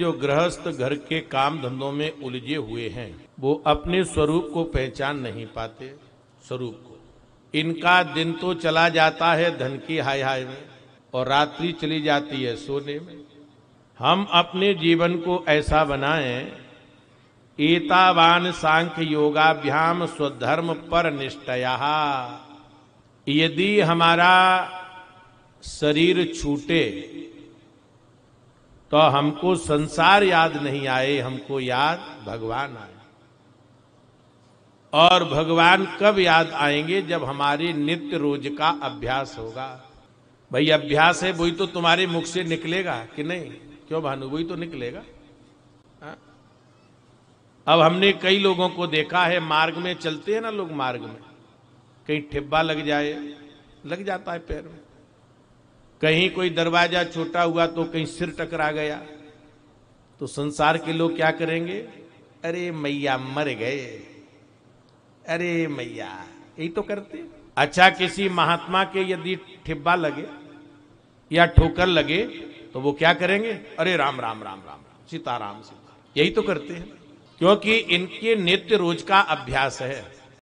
जो गृहस्थ घर के काम धंधों में उलझे हुए हैं वो अपने स्वरूप को पहचान नहीं पाते स्वरूप को इनका दिन तो चला जाता है धन की हाय हाय में और रात्रि चली जाती है सोने में हम अपने जीवन को ऐसा बनाएं एतावान सांख्य योगाभ्याम स्वधर्म पर निष्ठया यदि हमारा शरीर छूटे तो हमको संसार याद नहीं आए हमको याद भगवान आए और भगवान कब याद आएंगे जब हमारे नित्य रोज का अभ्यास होगा भाई अभ्यास है वही तो तुम्हारे मुख से निकलेगा कि नहीं क्यों भानु वही तो निकलेगा हा? अब हमने कई लोगों को देखा है मार्ग में चलते हैं ना लोग मार्ग में कहीं ठिब्बा लग जाए लग जाता है पैर में कहीं कोई दरवाजा छोटा हुआ तो कहीं सिर टकरा गया तो संसार के लोग क्या करेंगे अरे मैया मर गए अरे मैया यही तो करते अच्छा किसी महात्मा के यदि ठिब्बा लगे या ठोकर लगे तो वो क्या करेंगे अरे राम राम राम राम राम सीताराम सीता यही तो करते हैं क्योंकि इनके नित्य रोज का अभ्यास है